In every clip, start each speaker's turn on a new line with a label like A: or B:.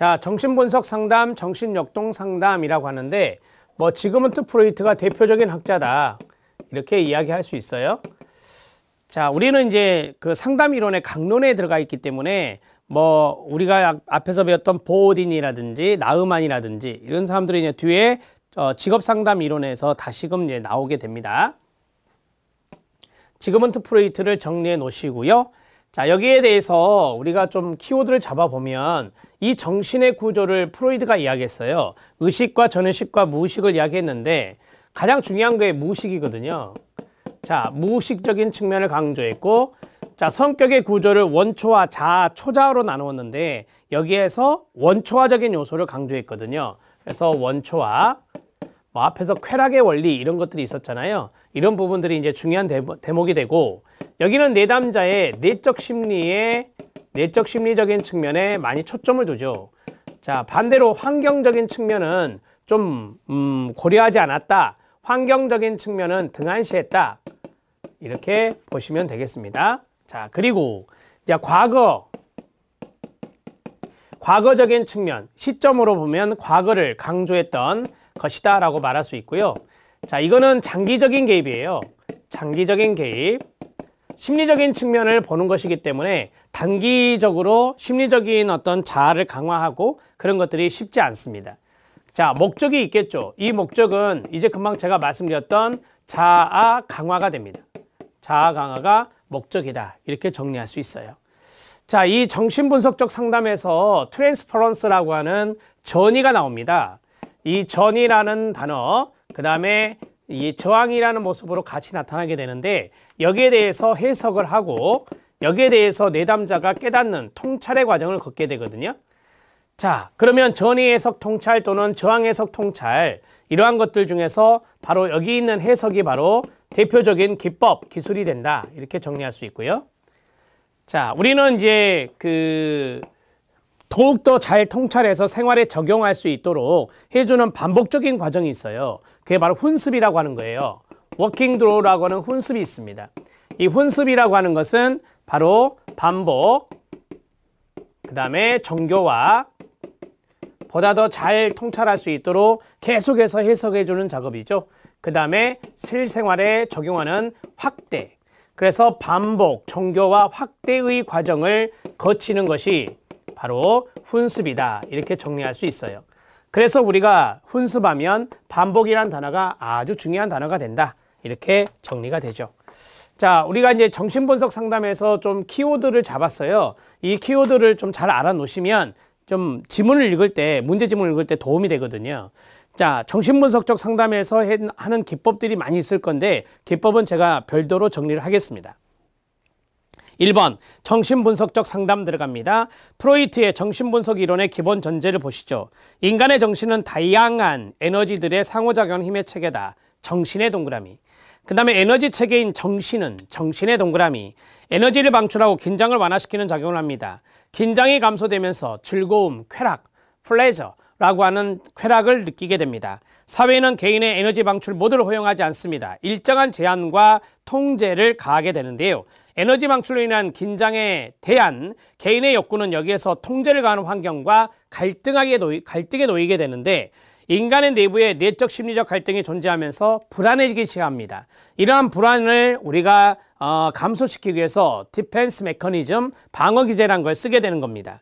A: 자, 정신분석 상담, 정신역동 상담이라고 하는데 뭐 지금은 트프로이트가 대표적인 학자다. 이렇게 이야기할 수 있어요. 자, 우리는 이제 그 상담 이론의 강론에 들어가 있기 때문에 뭐 우리가 앞에서 배웠던 보딘이라든지 나흐만이라든지 이런 사람들이 이제 뒤에 어, 직업 상담 이론에서 다시금 이제 나오게 됩니다. 지금은 트프로이트를 정리해 놓으시고요. 자, 여기에 대해서 우리가 좀 키워드를 잡아보면 이 정신의 구조를 프로이드가 이야기했어요. 의식과 전의식과 무의식을 이야기했는데 가장 중요한 게 무의식이거든요. 자, 무의식적인 측면을 강조했고 자, 성격의 구조를 원초와 자아, 초자아로 나누었는데 여기에서 원초화적인 요소를 강조했거든요. 그래서 원초와 뭐 앞에서 쾌락의 원리 이런 것들이 있었잖아요. 이런 부분들이 이제 중요한 대목이 되고 여기는 내담자의 내적 심리에 내적 심리적인 측면에 많이 초점을 두죠. 자 반대로 환경적인 측면은 좀 음, 고려하지 않았다. 환경적인 측면은 등한시했다. 이렇게 보시면 되겠습니다. 자 그리고 자 과거 과거적인 측면 시점으로 보면 과거를 강조했던 것이다 라고 말할 수 있고요. 자, 이거는 장기적인 개입이에요. 장기적인 개입. 심리적인 측면을 보는 것이기 때문에 단기적으로 심리적인 어떤 자아를 강화하고 그런 것들이 쉽지 않습니다. 자, 목적이 있겠죠. 이 목적은 이제 금방 제가 말씀드렸던 자아 강화가 됩니다. 자아 강화가 목적이다. 이렇게 정리할 수 있어요. 자, 이 정신분석적 상담에서 트랜스퍼런스라고 하는 전이가 나옵니다. 이 전이라는 단어, 그 다음에 이 저항이라는 모습으로 같이 나타나게 되는데 여기에 대해서 해석을 하고 여기에 대해서 내담자가 깨닫는 통찰의 과정을 걷게 되거든요. 자, 그러면 전의 해석 통찰 또는 저항 해석 통찰 이러한 것들 중에서 바로 여기 있는 해석이 바로 대표적인 기법, 기술이 된다. 이렇게 정리할 수 있고요. 자, 우리는 이제 그 더욱더 잘 통찰해서 생활에 적용할 수 있도록 해주는 반복적인 과정이 있어요. 그게 바로 훈습이라고 하는 거예요. 워킹 드로우라고 하는 훈습이 있습니다. 이 훈습이라고 하는 것은 바로 반복, 그 다음에 정교화, 보다 더 잘 통찰할 수 있도록 계속해서 해석해주는 작업이죠. 그 다음에 실생활에 적용하는 확대. 그래서 반복, 정교화, 확대의 과정을 거치는 것이 바로 훈습이다. 이렇게 정리할 수 있어요. 그래서 우리가 훈습하면 반복이란 단어가 아주 중요한 단어가 된다. 이렇게 정리가 되죠. 자, 우리가 이제 정신분석 상담에서 좀 키워드를 잡았어요. 이 키워드를 좀 잘 알아놓으시면 좀 지문을 읽을 때, 문제 지문을 읽을 때 도움이 되거든요. 자, 정신분석적 상담에서 하는 기법들이 많이 있을 건데, 기법은 제가 별도로 정리를 하겠습니다. 1번 정신분석적 상담 들어갑니다. 프로이트의 정신분석 이론의 기본 전제를 보시죠. 인간의 정신은 다양한 에너지들의 상호작용 힘의 체계다. 정신의 동그라미. 그 다음에 에너지 체계인 정신은 정신의 동그라미 에너지를 방출하고 긴장을 완화시키는 작용을 합니다. 긴장이 감소되면서 즐거움, 쾌락, 플레저, 이 라고 하는 쾌락을 느끼게 됩니다. 사회는 개인의 에너지 방출 모두를 허용하지 않습니다. 일정한 제한과 통제를 가하게 되는데요. 에너지 방출로 인한 긴장에 대한 개인의 욕구는 여기에서 통제를 가하는 환경과 갈등하게 놓이, 갈등에 놓이게 되는데 인간의 내부에 내적 심리적 갈등이 존재하면서 불안해지기 시작합니다. 이러한 불안을 우리가 어, 감소시키기 위해서 디펜스 메커니즘 방어 기제라는 걸 쓰게 되는 겁니다.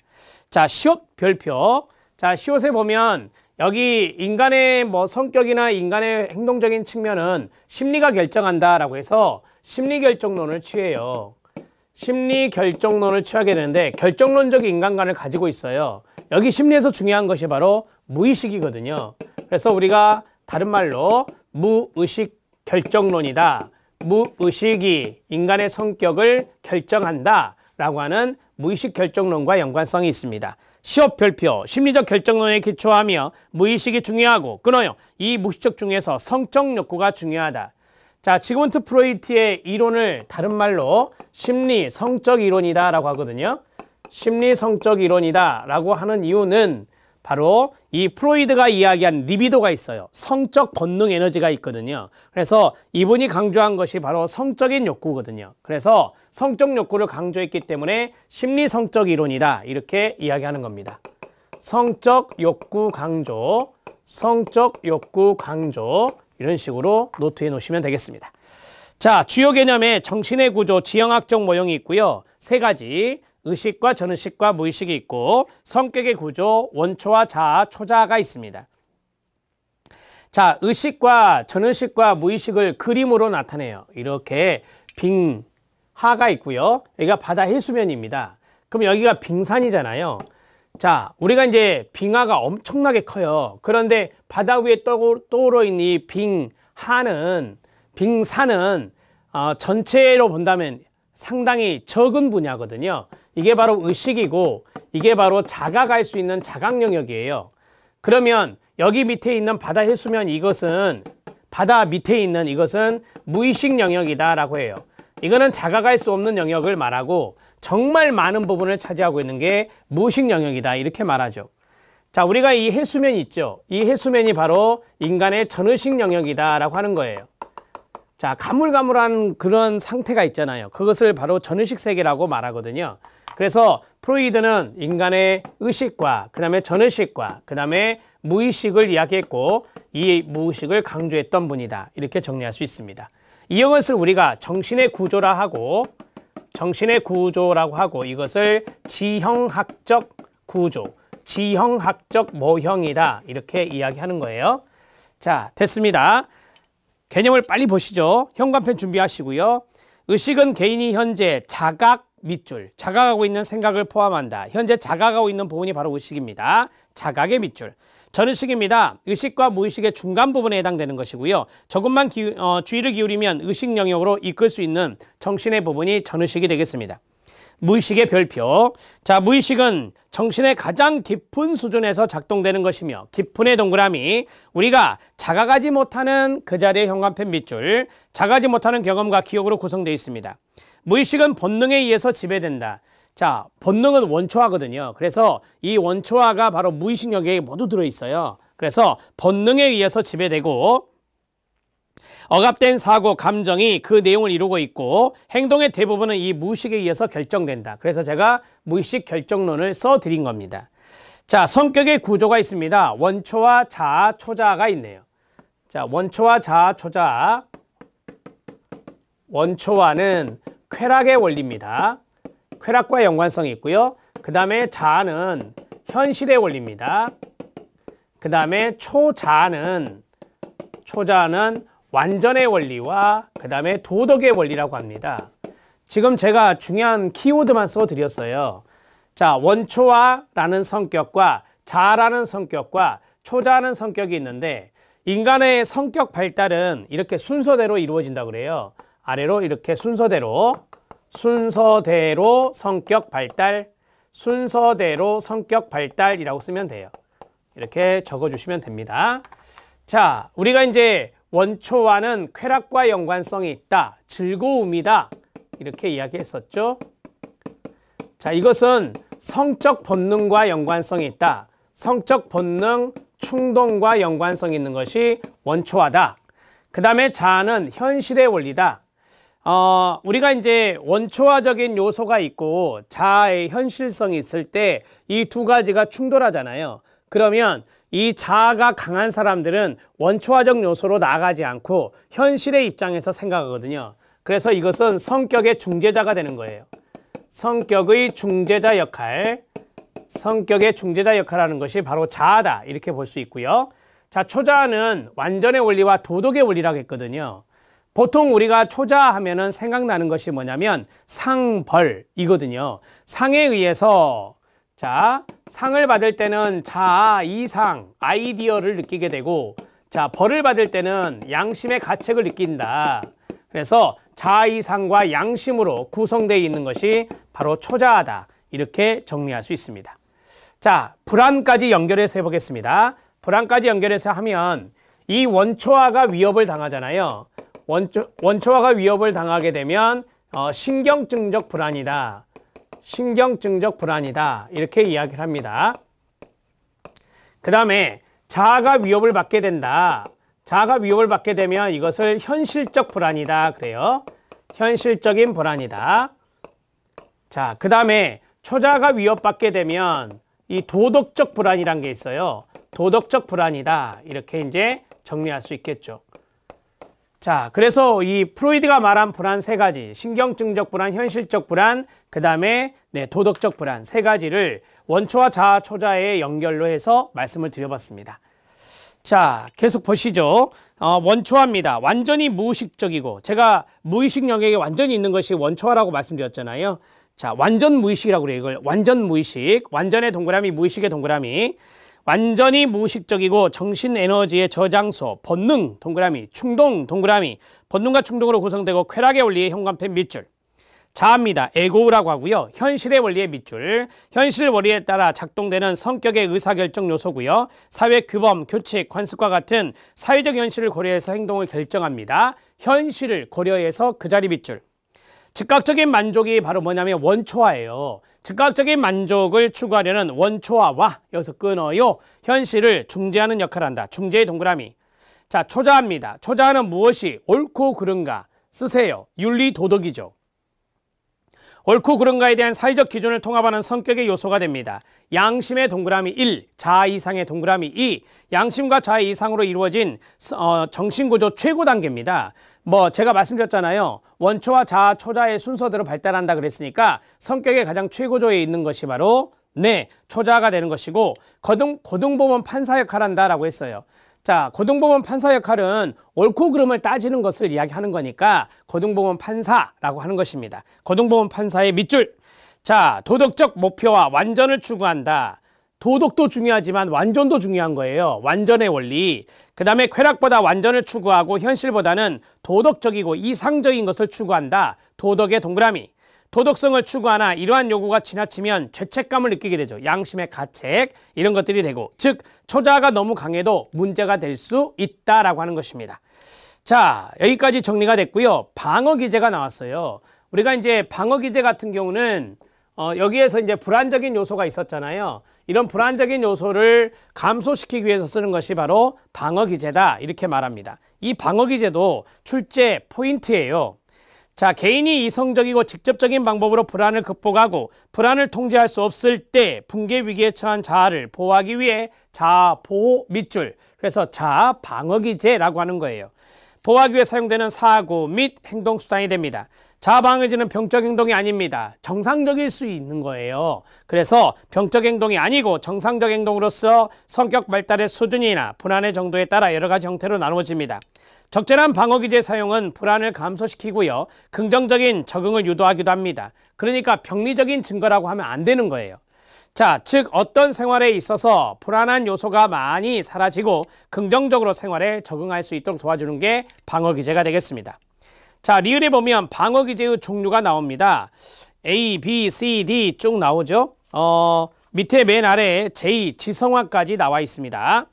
A: 자, 시옷 별표 자, 시옷에 보면 여기 인간의 뭐 성격이나 인간의 행동적인 측면은 심리가 결정한다라고 해서 심리 결정론을 취해요. 심리 결정론을 취하게 되는데 결정론적 인간관을 가지고 있어요. 여기 심리에서 중요한 것이 바로 무의식이거든요. 그래서 우리가 다른 말로 무의식 결정론이다. 무의식이 인간의 성격을 결정한다. 라고 하는 무의식 결정론과 연관성이 있습니다. 시업 별표, 심리적 결정론에 기초하며 무의식이 중요하고 끊어요. 이 무의식 적 중에서 성적 욕구가 중요하다. 자, 지금부터 프로이트의 이론을 다른 말로 심리 성적 이론이다라고 하거든요. 심리 성적 이론이다라고 하는 이유는 바로 이 프로이드가 이야기한 리비도가 있어요. 성적 본능 에너지가 있거든요. 그래서 이분이 강조한 것이 바로 성적인 욕구거든요. 그래서 성적 욕구를 강조했기 때문에 심리 성적 이론이다. 이렇게 이야기하는 겁니다. 성적 욕구 강조, 성적 욕구 강조 이런 식으로 노트에 놓으시면 되겠습니다. 자, 주요 개념에 정신의 구조, 지형학적 모형이 있고요. 세 가지 의식과 전의식과 무의식이 있고 성격의 구조 원초와 자아, 초자아가 있습니다. 자, 의식과 전의식과 무의식을 그림으로 나타내요. 이렇게 빙, 하가 있고요. 여기가 바다 해수면입니다. 그럼 여기가 빙산이잖아요. 자, 우리가 이제 빙하가 엄청나게 커요. 그런데 바다 위에 떠오르 있는 이 빙하는, 빙산은 어, 전체로 본다면 상당히 적은 분야거든요. 이게 바로 의식이고 이게 바로 자각할 수 있는 자각 영역이에요. 그러면 여기 밑에 있는 바다 해수면 이것은 바다 밑에 있는 이것은 무의식 영역이다 라고 해요. 이거는 자각할 수 없는 영역을 말하고 정말 많은 부분을 차지하고 있는 게 무의식 영역이다 이렇게 말하죠. 자 우리가 이 해수면 있죠. 이 해수면이 바로 인간의 전의식 영역이다 라고 하는 거예요. 자 가물가물한 그런 상태가 있잖아요. 그것을 바로 전의식 세계라고 말하거든요. 그래서 프로이드는 인간의 의식과 그 다음에 전의식과 그 다음에 무의식을 이야기했고 이 무의식을 강조했던 분이다. 이렇게 정리할 수 있습니다. 이것을 영 우리가 정신의 구조라 하고 정신의 구조라고 하고 이것을 지형학적 구조, 지형학적 모형이다. 이렇게 이야기하는 거예요. 자, 됐습니다. 개념을 빨리 보시죠. 현관편 준비하시고요. 의식은 개인이 현재 자각, 밑줄, 자각하고 있는 생각을 포함한다. 현재 자각하고 있는 부분이 바로 의식입니다. 자각의 밑줄. 전의식입니다. 의식과 무의식의 중간 부분에 해당되는 것이고요. 조금만 기 어, 주의를 기울이면 의식 영역으로 이끌 수 있는 정신의 부분이 전의식이 되겠습니다. 무의식의 별표. 자, 무의식은 정신의 가장 깊은 수준에서 작동되는 것이며 깊은의 동그라미 우리가 자각하지 못하는 그 자리의 형광펜 밑줄 자각하지 못하는 경험과 기억으로 구성되어 있습니다. 무의식은 본능에 의해서 지배된다. 자, 본능은 원초화거든요. 그래서 이 원초화가 바로 무의식 력에 모두 들어있어요. 그래서 본능에 의해서 지배되고 억압된 사고, 감정이 그 내용을 이루고 있고 행동의 대부분은 이 무의식에 의해서 결정된다. 그래서 제가 무의식 결정론을 써드린 겁니다. 자, 성격의 구조가 있습니다. 원초와 자아, 초자아가 있네요. 자, 원초와 자아, 초자아. 원초와는 쾌락의 원리입니다. 쾌락과 연관성이 있고요. 그 다음에 자아는 현실의 원리입니다. 그 다음에 초자아는 초자아는 완전의 원리와 그 다음에 도덕의 원리라고 합니다. 지금 제가 중요한 키워드만 써드렸어요. 자, 원초와라는 성격과 자아라는 성격과 초자아는 성격이 있는데 인간의 성격 발달은 이렇게 순서대로 이루어진다 고 그래요. 아래로 이렇게 순서대로 순서대로 성격 발달, 순서대로 성격 발달이라고 쓰면 돼요. 이렇게 적어주시면 됩니다. 자, 우리가 이제 원초와는 쾌락과 연관성이 있다. 즐거움이다. 이렇게 이야기했었죠. 자, 이것은 성적 본능과 연관성이 있다. 성적 본능, 충동과 연관성이 있는 것이 원초하다그 다음에 자아는 현실의 원리다. 어, 우리가 이제 원초화적인 요소가 있고 자아의 현실성이 있을 때 이 두 가지가 충돌하잖아요. 그러면 이 자아가 강한 사람들은 원초화적 요소로 나아가지 않고 현실의 입장에서 생각하거든요. 그래서 이것은 성격의 중재자가 되는 거예요. 성격의 중재자 역할, 성격의 중재자 역할하는 것이 바로 자아다 이렇게 볼 수 있고요. 자, 초자아는 완전의 원리와 도덕의 원리라고 했거든요. 보통 우리가 초자 하면은 생각나는 것이 뭐냐면 상벌이거든요. 상에 의해서 자 상을 받을 때는 자 이상 아이디어를 느끼게 되고 자 벌을 받을 때는 양심의 가책을 느낀다. 그래서 자 이상과 양심으로 구성되어 있는 것이 바로 초자하다. 이렇게 정리할 수 있습니다. 자, 불안까지 연결해서 해보겠습니다. 불안까지 연결해서 하면 이 원초화가 위협을 당하잖아요. 원초, 원초 화가 위협을 당하게 되면 어, 신경증적 불안이다. 신경증적 불안이다. 이렇게 이야기를 합니다. 그 다음에 자아가 위협을 받게 된다. 자아가 위협을 받게 되면 이것을 현실적 불안이다. 그래요. 현실적인 불안이다. 자, 그 다음에 초자가 위협받게 되면 이 도덕적 불안이란 게 있어요. 도덕적 불안이다. 이렇게 이제 정리할 수 있겠죠. 자, 그래서 이 프로이드가 말한 불안 세 가지, 신경증적 불안, 현실적 불안, 그 다음에 네, 도덕적 불안 세 가지를 원초와 자아 초자의 연결로 해서 말씀을 드려봤습니다. 자, 계속 보시죠. 어, 원초화입니다. 완전히 무의식적이고 제가 무의식 영역에 완전히 있는 것이 원초화라고 말씀드렸잖아요. 자, 완전 무의식이라고 그래요. 이걸 완전 무의식, 완전의 동그라미, 무의식의 동그라미. 완전히 무의식적이고 정신 에너지의 저장소, 본능, 동그라미, 충동, 동그라미, 본능과 충동으로 구성되고 쾌락의 원리의 현관편 밑줄. 자입니다. 에고라고 하고요. 현실의 원리의 밑줄, 현실 원리에 따라 작동되는 성격의 의사결정 요소고요. 사회 규범, 교칙 관습과 같은 사회적 현실을 고려해서 행동을 결정합니다. 현실을 고려해서 그 자리 밑줄. 즉각적인 만족이 바로 뭐냐면 원초화예요. 즉각적인 만족을 추구하려는 원초화와 여기서 끊어요. 현실을 중재하는 역할을 한다. 중재의 동그라미. 자, 초자입니다. 초자는 무엇이 옳고 그른가? 쓰세요. 윤리 도덕이죠. 옳고 그른가에 대한 사회적 기준을 통합하는 성격의 요소가 됩니다. 양심의 동그라미 1, 자아 이상의 동그라미 2, 양심과 자아 이상으로 이루어진 어, 정신구조 최고 단계입니다. 뭐 제가 말씀드렸잖아요. 원초와 자아, 초자의 순서대로 발달한다 그랬으니까 성격의 가장 최고조에 있는 것이 바로 네, 초자가 되는 것이고 거등 고등법원 판사 역할한다라고 을 했어요. 자, 고등법원 판사 역할은 옳고 그름을 따지는 것을 이야기하는 거니까 고등법원 판사라고 하는 것입니다. 고등법원 판사의 밑줄. 자, 도덕적 목표와 완전을 추구한다. 도덕도 중요하지만 완전도 중요한 거예요. 완전의 원리. 그 다음에 쾌락보다 완전을 추구하고 현실보다는 도덕적이고 이상적인 것을 추구한다. 도덕의 동그라미. 도덕성을 추구하나 이러한 요구가 지나치면 죄책감을 느끼게 되죠. 양심의 가책 이런 것들이 되고 즉 초자가 너무 강해도 문제가 될 수 있다라고 하는 것입니다. 자 여기까지 정리가 됐고요. 방어 기제가 나왔어요. 우리가 이제 방어 기제 같은 경우는 어, 여기에서 이제 불안적인 요소가 있었잖아요. 이런 불안적인 요소를 감소시키기 위해서 쓰는 것이 바로 방어 기제다 이렇게 말합니다. 이 방어 기제도 출제 포인트예요. 자, 개인이 이성적이고 직접적인 방법으로 불안을 극복하고 불안을 통제할 수 없을 때 붕괴 위기에 처한 자아를 보호하기 위해 자아 보호 밑줄, 그래서 자아 방어 기제라고 하는 거예요. 보호하기 위해 사용되는 사고 및 행동수단이 됩니다. 자아방어지는 병적 행동이 아닙니다. 정상적일 수 있는 거예요. 그래서 병적 행동이 아니고 정상적 행동으로서 성격 발달의 수준이나 불안의 정도에 따라 여러 가지 형태로 나누어집니다. 적절한 방어기제 사용은 불안을 감소시키고요. 긍정적인 적응을 유도하기도 합니다. 그러니까 병리적인 증거라고 하면 안 되는 거예요. 자, 즉 어떤 생활에 있어서 불안한 요소가 많이 사라지고 긍정적으로 생활에 적응할 수 있도록 도와주는 게 방어 기제가 되겠습니다. 자, 리을에 보면 방어 기제의 종류가 나옵니다. A, B, C, D 쭉 나오죠. 어, 밑에 맨 아래에 J, 지성화까지 나와 있습니다.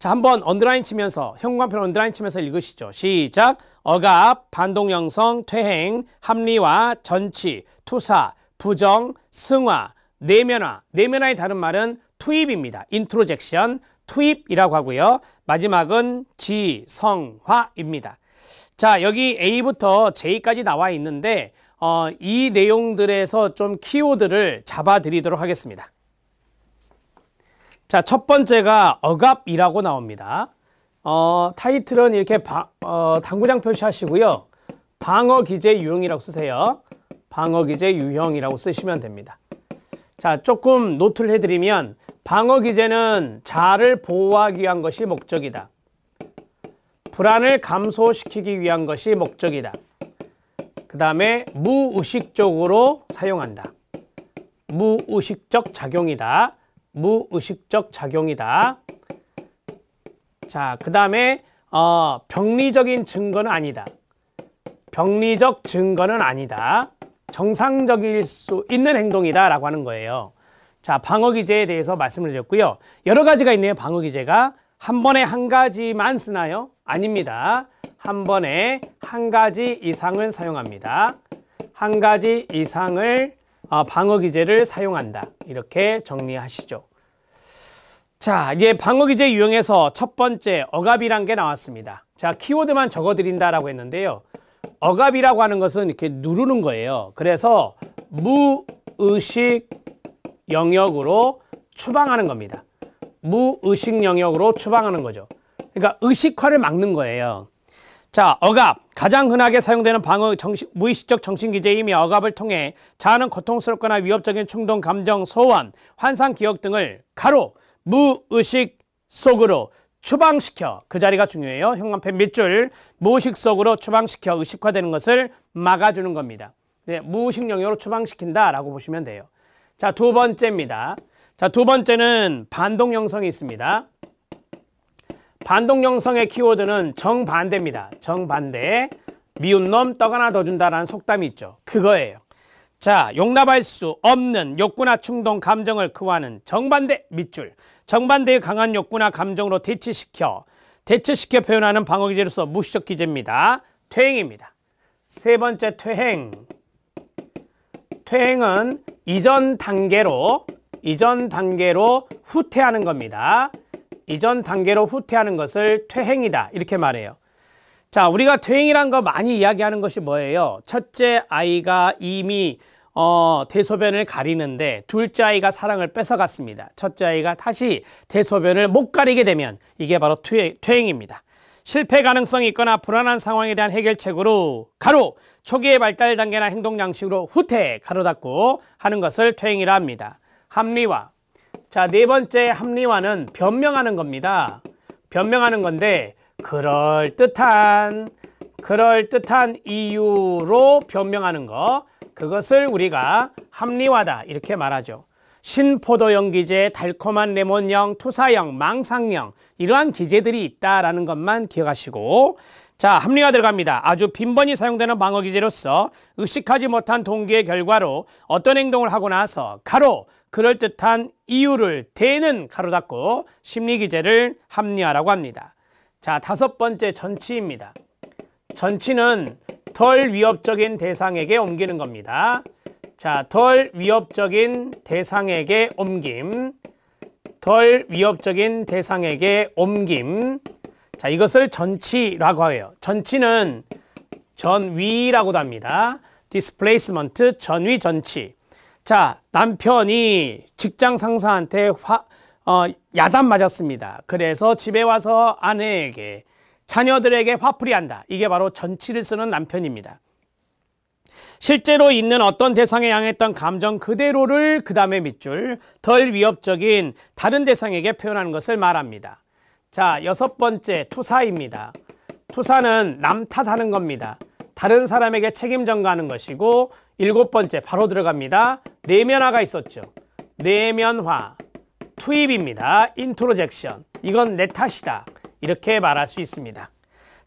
A: 자, 한번 언더라인 치면서 형광편 언더라인 치면서 읽으시죠. 시작. 억압, 반동영성, 퇴행, 합리화, 전치, 투사, 부정, 승화, 내면화, 내면화의 다른 말은 투입입니다. 인트로젝션, 투입이라고 하고요. 마지막은 지성화입니다. 자, 여기 A부터 J까지 나와 있는데 어, 이 내용들에서 좀 키워드를 잡아드리도록 하겠습니다. 자, 첫 번째가 억압이라고 나옵니다. 어, 타이틀은 이렇게 바, 어, 당구장 표시하시고요. 방어 기제 유형이라고 쓰세요. 방어기제 유형이라고 쓰시면 됩니다. 자, 조금 노트를 해드리면 방어기제는 자를 보호하기 위한 것이 목적이다. 불안을 감소시키기 위한 것이 목적이다. 그 다음에 무의식적으로 사용한다. 무의식적 작용이다. 무의식적 작용이다. 자, 그 다음에 어, 병리적인 증거는 아니다. 병리적 증거는 아니다. 정상적일 수 있는 행동이다라고 하는 거예요. 자, 방어 기제에 대해서 말씀을 드렸고요. 여러 가지가 있네요. 방어 기제가 한 번에 한 가지만 쓰나요? 아닙니다. 한 번에 한 가지 이상을 사용합니다. 한 가지 이상을 어, 방어 기제를 사용한다. 이렇게 정리하시죠. 자, 이제 방어 기제 유형에서 첫 번째 억압이란 게 나왔습니다. 자, 키워드만 적어 드린다라고 했는데요. 억압이라고 하는 것은 이렇게 누르는 거예요. 그래서 무의식 영역으로 추방하는 겁니다. 무의식 영역으로 추방하는 거죠. 그러니까 의식화를 막는 거예요. 자, 억압. 가장 흔하게 사용되는 방어 정신, 무의식적 정신기제이며 억압을 통해 자아는 고통스럽거나 위협적인 충동, 감정, 소원, 환상, 기억 등을 가로, 무의식 속으로 추방시켜 그 자리가 중요해요. 현관펜 밑줄 무의식속으로 추방시켜 의식화되는 것을 막아주는 겁니다. 네, 무의식 영역으로 추방시킨다라고 보시면 돼요. 자, 두 번째입니다. 자, 두 번째는 반동 영성이 있습니다. 반동 영성의 키워드는 정반대입니다. 정반대. 미운 놈 떡 하나 더 준다라는 속담이 있죠. 그거예요. 자, 용납할 수 없는 욕구나 충동 감정을 그와는 정반대 밑줄, 정반대의 강한 욕구나 감정으로 대치시켜, 대치시켜 표현하는 방어 기제로서 무시적 기제입니다. 퇴행입니다. 세 번째 퇴행. 퇴행은 이전 단계로, 이전 단계로 후퇴하는 겁니다. 이전 단계로 후퇴하는 것을 퇴행이다. 이렇게 말해요. 자, 우리가 퇴행이란 거 많이 이야기하는 것이 뭐예요? 첫째 아이가 이미 어, 대소변을 가리는데 둘째 아이가 사랑을 뺏어갔습니다. 첫째 아이가 다시 대소변을 못 가리게 되면 이게 바로 퇴행, 퇴행입니다. 실패 가능성이 있거나 불안한 상황에 대한 해결책으로 가로 초기의 발달 단계나 행동 양식으로 후퇴 가로 닫고 하는 것을 퇴행이라 합니다. 합리화 자 네 번째 합리화는 변명하는 겁니다. 변명하는 건데 그럴듯한 그럴듯한 이유로 변명하는 것 그것을 우리가 합리화다 이렇게 말하죠. 신포도영 기제, 달콤한 레몬형투사형망상형 이러한 기제들이 있다라는 것만 기억하시고 자 합리화 들어갑니다. 아주 빈번히 사용되는 방어 기제로서 의식하지 못한 동기의 결과로 어떤 행동을 하고 나서 가로 그럴듯한 이유를 대는 가로 닫고 심리 기제를 합리화라고 합니다. 자, 다섯 번째 전치입니다. 전치는 덜 위협적인 대상에게 옮기는 겁니다. 자, 덜 위협적인 대상에게 옮김. 덜 위협적인 대상에게 옮김. 자, 이것을 전치라고 해요. 전치는 전위라고도 합니다. 디스플레이스먼트 전위 전치. 자, 남편이 직장 상사한테 화, 어, 야단 맞았습니다. 그래서 집에 와서 아내에게 자녀들에게 화풀이한다. 이게 바로 전치를 쓰는 남편입니다. 실제로 있는 어떤 대상에 향했던 감정 그대로를 그 다음에 밑줄 덜 위협적인 다른 대상에게 표현하는 것을 말합니다. 자 여섯 번째 투사입니다. 투사는 남 탓하는 겁니다. 다른 사람에게 책임 전가하는 것이고 일곱 번째 바로 들어갑니다. 내면화가 있었죠. 내면화 투입입니다. 인트로젝션. 이건 내 탓이다. 이렇게 말할 수 있습니다.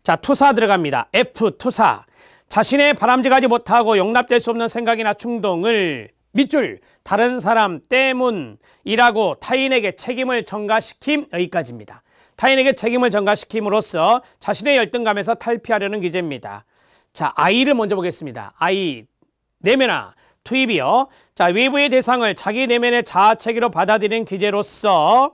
A: 자, 투사 들어갑니다. F, 투사. 자신의 바람직하지 못하고 용납될 수 없는 생각이나 충동을 밑줄, 다른 사람 때문이라고 타인에게 책임을 전가시킴 여기까지입니다. 타인에게 책임을 전가시킴으로써 자신의 열등감에서 탈피하려는 기제입니다. 자, 아이를 먼저 보겠습니다. 아이, 내면아, 네 투입이요. 자, 외부의 대상을 자기 내면의 자아체계로 받아들이는 기재로서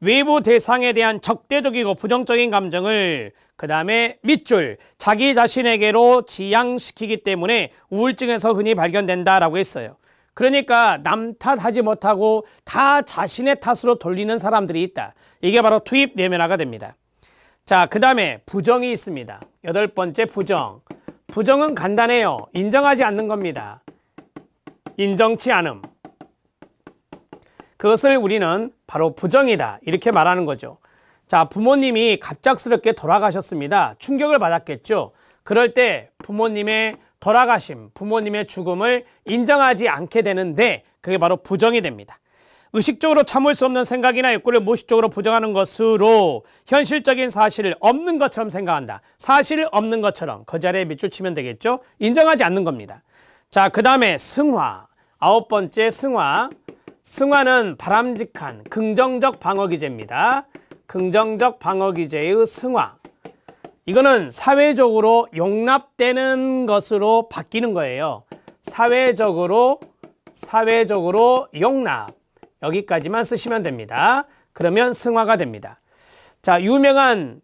A: 외부 대상에 대한 적대적이고 부정적인 감정을 그 다음에 밑줄 자기 자신에게로 지양시키기 때문에 우울증에서 흔히 발견된다라고 했어요. 그러니까 남 탓하지 못하고 다 자신의 탓으로 돌리는 사람들이 있다. 이게 바로 투입 내면화가 됩니다. 자, 그 다음에 부정이 있습니다. 여덟 번째 부정. 부정은 간단해요. 인정하지 않는 겁니다. 인정치 않음. 그것을 우리는 바로 부정이다. 이렇게 말하는 거죠. 자, 부모님이 갑작스럽게 돌아가셨습니다. 충격을 받았겠죠. 그럴 때 부모님의 돌아가심, 부모님의 죽음을 인정하지 않게 되는데 그게 바로 부정이 됩니다. 의식적으로 참을 수 없는 생각이나 욕구를 무의식적으로 부정하는 것으로 현실적인 사실을 없는 것처럼 생각한다. 사실 없는 것처럼 그 자리에 밑줄 치면 되겠죠. 인정하지 않는 겁니다. 자, 그 다음에 승화. 아홉 번째 승화. 승화는 바람직한 긍정적 방어기제입니다. 긍정적 방어기제의 승화. 이거는 사회적으로 용납되는 것으로 바뀌는 거예요. 사회적으로 사회적으로 용납. 여기까지만 쓰시면 됩니다. 그러면 승화가 됩니다. 자, 유명한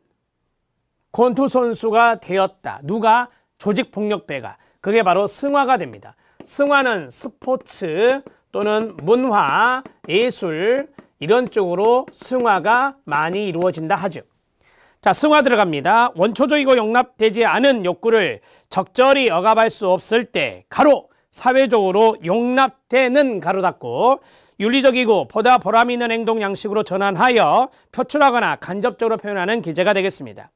A: 권투 선수가 되었다. 누가? 조직폭력배가. 그게 바로 승화가 됩니다. 승화는 스포츠 또는 문화, 예술 이런 쪽으로 승화가 많이 이루어진다 하죠. 자, 승화 들어갑니다. 원초적이고 용납되지 않은 욕구를 적절히 억압할 수 없을 때 가로 사회적으로 용납되는 가로 닫고 윤리적이고 보다 보람 있는 행동 양식으로 전환하여 표출하거나 간접적으로 표현하는 기재가 되겠습니다.